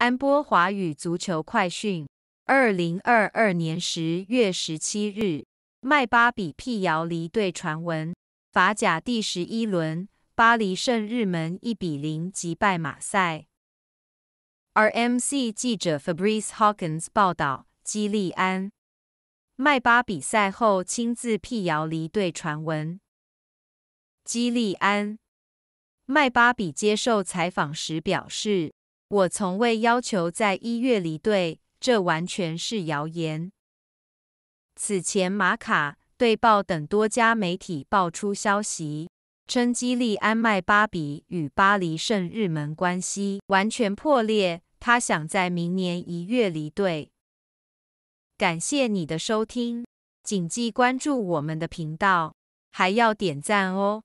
安波华语足球快讯：二零二二年十月十七日，麦巴比辟谣离队传闻。法甲第十一轮，巴黎圣日门一比零击败马赛。RMC 记者 Fabrice Hawkins 报道，基利安·麦巴比赛后亲自辟谣离队传闻。基利安·麦巴比接受采访时表示。我从未要求在一月离队，这完全是谣言。此前，马卡、队报等多家媒体爆出消息，称基利安·麦巴比与巴黎圣日门关系完全破裂，他想在明年一月离队。感谢你的收听，谨记关注我们的频道，还要点赞哦。